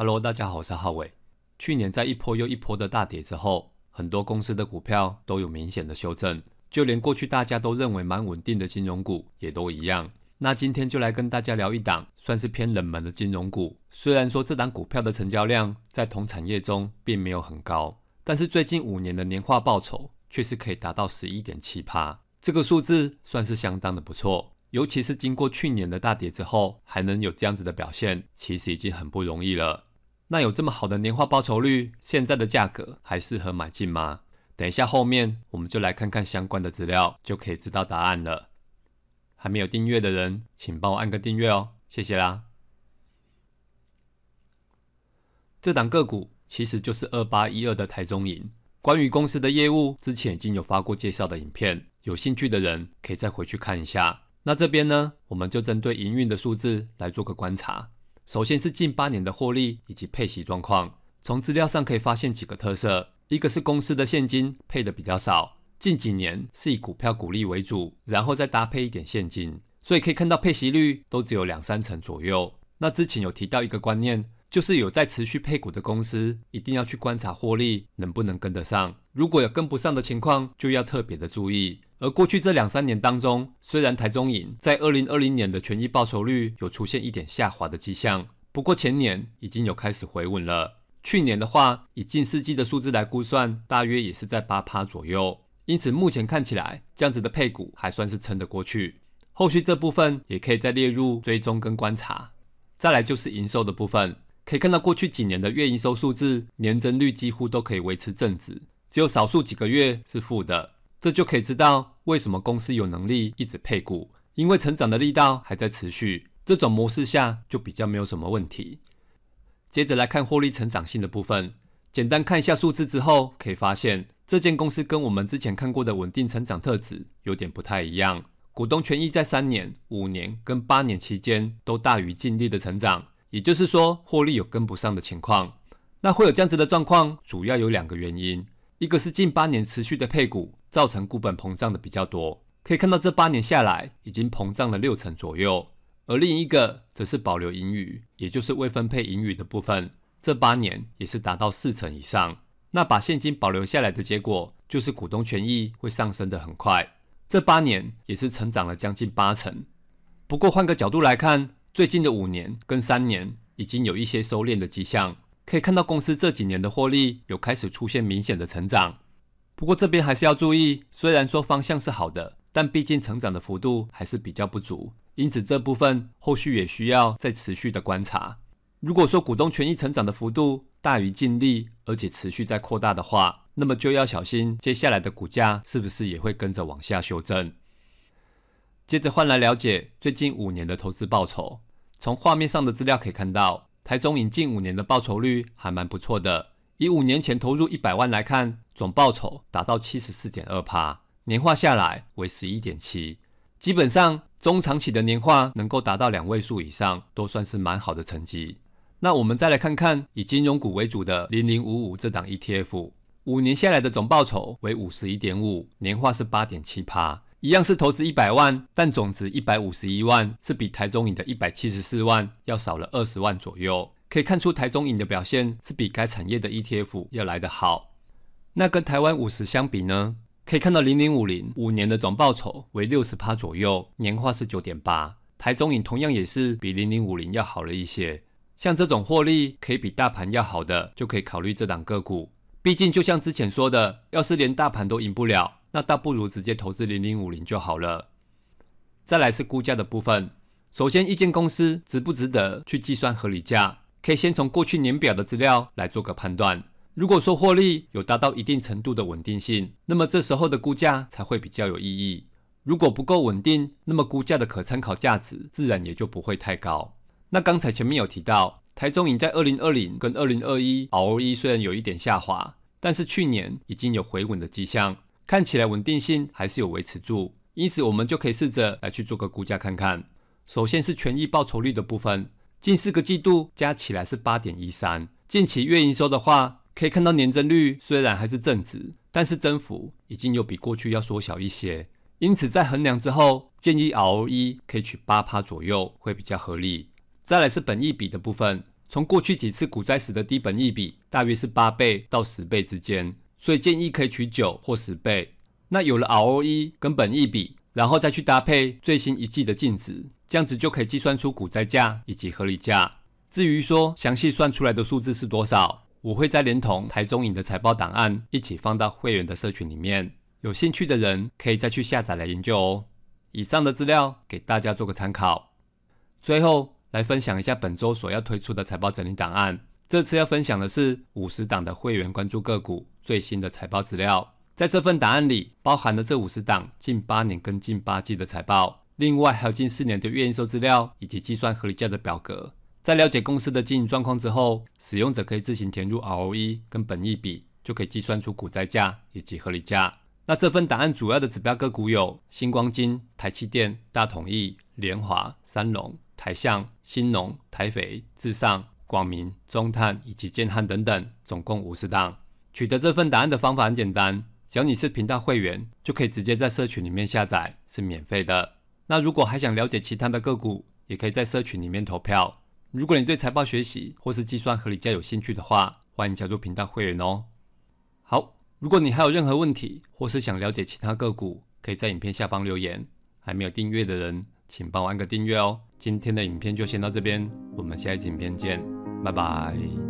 Hello，大家好，我是浩伟。去年在一波又一波的大跌之后，很多公司的股票都有明显的修正，就连过去大家都认为蛮稳定的金融股也都一样。那今天就来跟大家聊一档算是偏冷门的金融股。虽然说这档股票的成交量在同产业中并没有很高，但是最近五年的年化报酬却是可以达到十一点七帕，这个数字算是相当的不错。尤其是经过去年的大跌之后，还能有这样子的表现，其实已经很不容易了。那有这么好的年化报酬率，现在的价格还适合买进吗？等一下后面我们就来看看相关的资料，就可以知道答案了。还没有订阅的人，请帮我按个订阅哦，谢谢啦！这档个股其实就是二八一二的台中银。关于公司的业务，之前已经有发过介绍的影片，有兴趣的人可以再回去看一下。那这边呢，我们就针对营运的数字来做个观察。首先是近八年的获利以及配息状况，从资料上可以发现几个特色，一个是公司的现金配的比较少，近几年是以股票股利为主，然后再搭配一点现金，所以可以看到配息率都只有两三成左右。那之前有提到一个观念，就是有在持续配股的公司，一定要去观察获利能不能跟得上，如果有跟不上的情况，就要特别的注意。而过去这两三年当中，虽然台中影在二零二零年的权益报酬率有出现一点下滑的迹象，不过前年已经有开始回稳了。去年的话，以近世纪的数字来估算，大约也是在八趴左右。因此目前看起来，这样子的配股还算是撑得过去。后续这部分也可以再列入追踪跟观察。再来就是营收的部分，可以看到过去几年的月营收数字，年增率几乎都可以维持正值，只有少数几个月是负的。这就可以知道为什么公司有能力一直配股，因为成长的力道还在持续。这种模式下就比较没有什么问题。接着来看获利成长性的部分，简单看一下数字之后，可以发现这间公司跟我们之前看过的稳定成长特质有点不太一样。股东权益在三年、五年跟八年期间都大于净利的成长，也就是说获利有跟不上的情况。那会有这样子的状况，主要有两个原因。一个是近八年持续的配股，造成股本膨胀的比较多，可以看到这八年下来已经膨胀了六成左右；而另一个则是保留盈余，也就是未分配盈余的部分，这八年也是达到四成以上。那把现金保留下来的结果，就是股东权益会上升的很快，这八年也是成长了将近八成。不过换个角度来看，最近的五年跟三年已经有一些收敛的迹象。可以看到，公司这几年的获利有开始出现明显的成长。不过这边还是要注意，虽然说方向是好的，但毕竟成长的幅度还是比较不足，因此这部分后续也需要再持续的观察。如果说股东权益成长的幅度大于净利，而且持续在扩大的话，那么就要小心接下来的股价是不是也会跟着往下修正。接着换来了解最近五年的投资报酬，从画面上的资料可以看到。台中引进五年的报酬率还蛮不错的，以五年前投入一百万来看，总报酬达到七十四点二趴，年化下来为十一点七。基本上中长期的年化能够达到两位数以上，都算是蛮好的成绩。那我们再来看看以金融股为主的零零五五这档 ETF，五年下来的总报酬为五十一点五，年化是八点七趴，一样是投资一百万，但总值一百五十一万，是比台中影的一百七十四万要少了二十万左右。可以看出台中影的表现是比该产业的 ETF 要来得好。那跟台湾五十相比呢？可以看到零零五零五年的总报酬为六十趴左右，年化是九点八。台中影同样也是比零零五零要好了一些。像这种获利可以比大盘要好的，就可以考虑这档个股。毕竟就像之前说的，要是连大盘都赢不了。那倒不如直接投资零零五零就好了。再来是估价的部分。首先，一间公司值不值得去计算合理价，可以先从过去年表的资料来做个判断。如果说获利有达到一定程度的稳定性，那么这时候的估价才会比较有意义。如果不够稳定，那么估价的可参考价值自然也就不会太高。那刚才前面有提到，台中影在二零二零跟二零二一 ROE 虽然有一点下滑，但是去年已经有回稳的迹象。看起来稳定性还是有维持住，因此我们就可以试着来去做个估价看看。首先是权益报酬率的部分，近四个季度加起来是八点一三。近期月营收的话，可以看到年增率虽然还是正值，但是增幅已经有比过去要缩小一些。因此在衡量之后，建议 ROE 可以取八趴左右会比较合理。再来是本益比的部分，从过去几次股灾时的低本益比，大约是八倍到十倍之间。所以建议可以取九或十倍。那有了 ROE 跟本益比，然后再去搭配最新一季的净值，这样子就可以计算出股债价以及合理价。至于说详细算出来的数字是多少，我会再连同台中影的财报档案一起放到会员的社群里面，有兴趣的人可以再去下载来研究哦。以上的资料给大家做个参考。最后来分享一下本周所要推出的财报整理档案。这次要分享的是五十档的会员关注个股最新的财报资料。在这份档案里，包含了这五十档近八年跟近八季的财报，另外还有近四年的月营收资料以及计算合理价的表格。在了解公司的经营状况之后，使用者可以自行填入 ROE 跟本益比，就可以计算出股灾价以及合理价。那这份档案主要的指标个股有：星光金、台气电、大统益、联华、三龙、台象、新农、台肥、至上。光明、中探以及建汉等等，总共五十档。取得这份答案的方法很简单，只要你是频道会员，就可以直接在社群里面下载，是免费的。那如果还想了解其他的个股，也可以在社群里面投票。如果你对财报学习或是计算合理价有兴趣的话，欢迎加入频道会员哦。好，如果你还有任何问题，或是想了解其他个股，可以在影片下方留言。还没有订阅的人，请帮我按个订阅哦。今天的影片就先到这边，我们下一段影片见。拜拜。